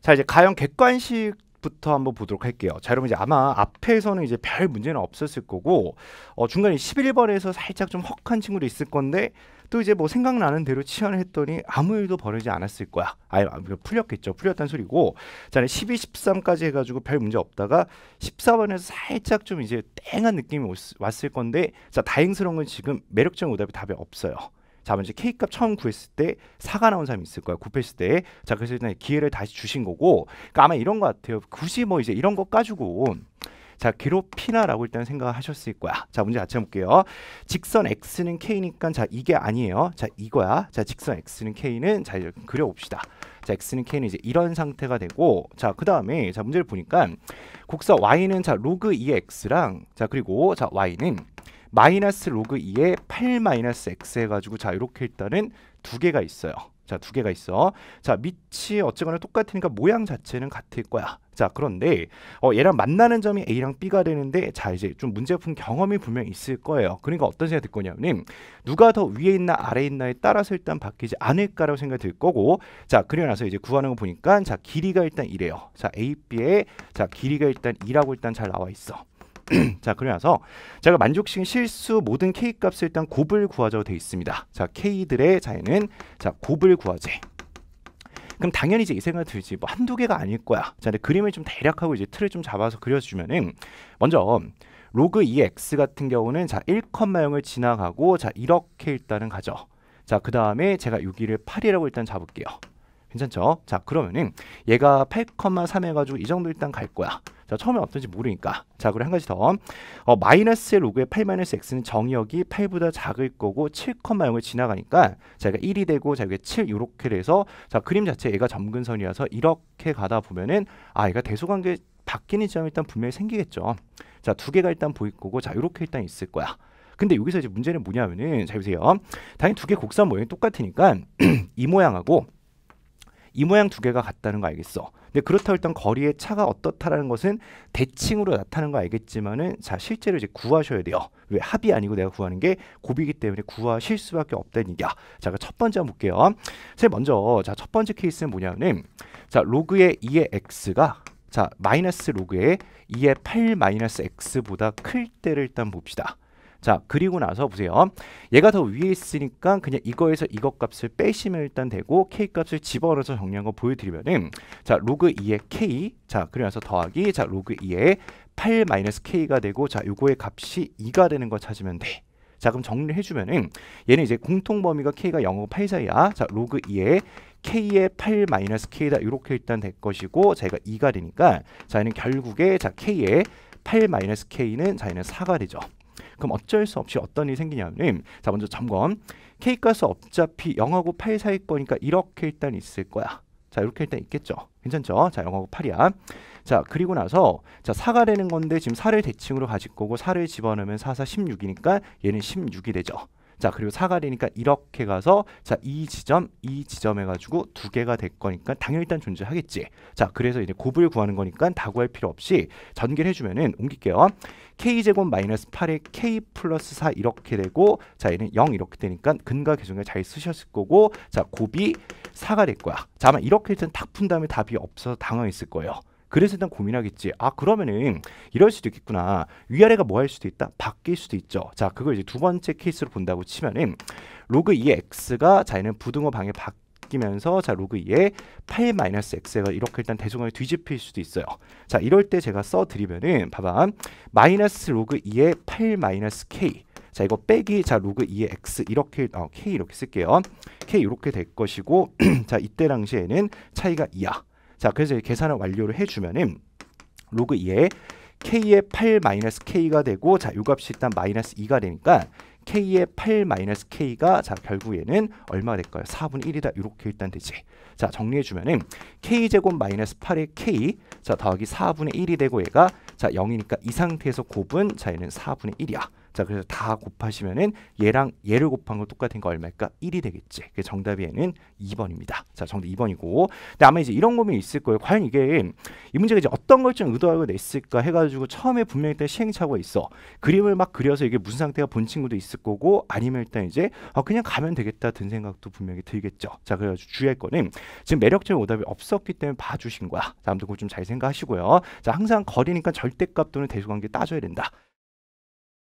자 이제 가형 객관식 부터 한번 보도록 할게요. 자, 여러분 이제 아마 앞에서는 이제 별 문제는 없었을 거고 어, 중간에 11번에서 살짝 좀 헉한 친구도 있을 건데 또 이제 뭐 생각나는 대로 치환을 했더니 아무 일도 벌어지지 않았을 거야. 아예 아, 풀렸겠죠. 풀렸단 소리고 자, 12, 13까지 해가지고 별 문제 없다가 14번에서 살짝 좀 이제 땡한 느낌이 왔을 건데 자, 다행스러운 건 지금 매력적인 오답이 답이 없어요. 자 먼저 K값 처음 구했을 때사가 나온 사람이 있을 거야 구했을때자 그래서 일단 기회를 다시 주신 거고 그러니까 아마 이런 거 같아요 굳이 뭐 이제 이런 거까지고자 괴롭히나라고 일단 생각하셨을 거야 자 문제 자체 볼게요 직선 x는 k니까 자 이게 아니에요 자 이거야 자 직선 x는 k는 자이제 그려봅시다 자 x는 k는 이제 이런 상태가 되고 자 그 다음에 자 문제를 보니까 곡선 y는 자 로그 2x랑 자 그리고 자 y는 마이너스 로그 2에 8 마이너스 x 해가지고 자 이렇게 일단은 두 개가 있어요. 자, 두 개가 있어. 자, 밑이 어쨌거나 똑같으니까 모양 자체는 같을 거야. 자, 그런데 어, 얘랑 만나는 점이 A랑 B가 되는데 자, 이제 좀 문제 푼 경험이 분명히 있을 거예요. 그러니까 어떤 생각이 들 거냐면 누가 더 위에 있나 아래에 있나에 따라서 일단 바뀌지 않을까라고 생각이 들 거고 자, 그리고 나서 이제 구하는 거 보니까 자, 길이가 일단 이래요. 자, A, B의 자, 길이가 일단 이라고 일단 잘 나와 있어. 자, 그러면서 제가 만족시킨 실수 모든 k 값을 일단 곱을 구하자고 돼 있습니다. 자, k들의 자에는 자, 곱을 구하재. 그럼 당연히 이제 이 생각 들지 뭐 한두 개가 아닐 거야. 자, 근데 그림을 좀 대략하고 이제 틀을 좀 잡아서 그려주면은 먼저 로그 2x 같은 경우는 자 1,0을 지나가고 자 이렇게 일단은 가죠. 자 그 다음에 제가 여기를 8이라고 일단 잡을게요. 괜찮죠? 자 그러면은 얘가 8,3 해가지고 이 정도 일단 갈 거야. 자, 처음에 어떤지 모르니까. 자, 그리고 한 가지 더. 어, 마이너스의 로그의 8 마이너스 x는 정역이 의 8보다 작을 거고 7,0을 지나가니까 자기가 1이 되고 자기게7 이렇게 돼서 자, 그림 자체 얘가 점근선이어서 이렇게 가다 보면은 아, 얘가 대소관계 바뀌는 지점이 일단 분명히 생기겠죠. 자, 두 개가 일단 보일 거고 자, 이렇게 일단 있을 거야. 근데 여기서 이제 문제는 뭐냐면은 잘 보세요. 당연히 두 개 곡선 모양이 똑같으니까 이 모양하고 이 모양 두 개가 같다는 거 알겠어. 근데 그렇다고 일단 거리의 차가 어떻다라는 것은 대칭으로 나타나는 거 알겠지만은 자 실제로 이제 구하셔야 돼요. 왜 합이 아니고 내가 구하는 게 곱이기 때문에 구하실 수밖에 없다는 얘기야. 자, 첫 번째 한번 볼게요. 제 먼저 자첫 번째 케이스는 뭐냐면 자 로그의 2의 x가 자 마이너스 로그의 2의 8 마이너스 x보다 클 때를 일단 봅시다. 자 그리고 나서 보세요 얘가 더 위에 있으니까 그냥 이거에서 이것 값을 빼시면 일단 되고 k 값을 집어넣어서 정리한 거 보여드리면은 자 로그 2의 k 자 그리고 나서 더하기 자 로그 2의 8 k가 되고 자 요거의 값이 2가 되는 거 찾으면 돼 자, 그럼 정리를 해주면은 얘는 이제 공통 범위가 k가 0하고 8 사이야. 자, 로그 2에 k의 8 마이너스 k다. 이렇게 일단 될 것이고 자기가 2가 되니까 자, 얘는 결국에 자, k의 8 마이너스 k는 자, 얘는 4가 되죠. 그럼 어쩔 수 없이 어떤 일이 생기냐면 자 먼저 점검 K가스 어차피 0하고 8 사이 거니까 이렇게 일단 있을 거야. 자 이렇게 일단 있겠죠. 괜찮죠? 자 0하고 8이야. 자 그리고 나서 자 4가 되는 건데 지금 4를 대칭으로 가질 거고 4를 집어넣으면 4, 4, 16이니까 얘는 16이 되죠. 자 그리고 사가리니까 이렇게 가서 자이 지점 이 지점 해가지고 두 개가 될 거니까 당연히 일단 존재하겠지 자 그래서 이제 곱을 구하는 거니까 다 구할 필요 없이 전개를 해주면은 옮길게요 k제곱 마이너스 8에 k 플러스 4 이렇게 되고 자 얘는 0 이렇게 되니까 근과 계정을 잘 쓰셨을 거고 자 곱이 4가 될 거야 자 아마 이렇게 일단 탁푼 다음에 답이 없어서 당황했을 거예요 그래서 일단 고민하겠지. 아 그러면은 이럴 수도 있겠구나. 위아래가 뭐 할 수도 있다. 바뀔 수도 있죠. 자 그걸 이제 두 번째 케이스로 본다고 치면은 로그 2의 x가 자 얘는 부등호 방에 바뀌면서자 로그 2에 8마이너 x가 이렇게 일단 대중관이 뒤집힐 수도 있어요. 자 이럴 때 제가 써드리면은 봐봐 마이너스 로그 2에 8마이 k 자 이거 빼기 자 로그 2의 x 이렇게 어, k 이렇게 쓸게요. k 이렇게 될 것이고 자 이때 당시에는 차이가 2야. 자, 그래서 계산을 완료를 해주면은 로그 2에 k의 8 k가 되고 자, 요 값이 일단 마이너스 2가 되니까 k의 8 k가 자 결국에는 얼마 될까요? 4분의 1이다 이렇게 일단 되지 자 정리해주면은 k제곱 마이너스 8의 k 자 더하기 4분의 1이 되고 얘가 자 0이니까 이 상태에서 곱은 자 얘는 4분의 1이야 자 그래서 다 곱하시면은 얘랑 얘를 곱한 거 똑같은 거 얼마일까? 1이 되겠지. 그정답에는 2번입니다. 자 정답 2번이고 근데 아마 이제 이런 고민이 있을 거예요. 과연 이게 이 문제가 이제 어떤 걸 좀 의도하고 냈을까 해가지고 처음에 분명히 일단 시행착오가 있어. 그림을 막 그려서 이게 무슨 상태가 본 친구도 있을 거고 아니면 일단 이제 아 그냥 가면 되겠다 든 생각도 분명히 들겠죠. 자 그래가지고 주의할 거는 지금 매력적인 오답이 없었기 때문에 봐주신 거야. 아무튼 그걸 좀 잘 생각하시고요. 자 항상 거리니까 절대값 또는 대수관계 따져야 된다.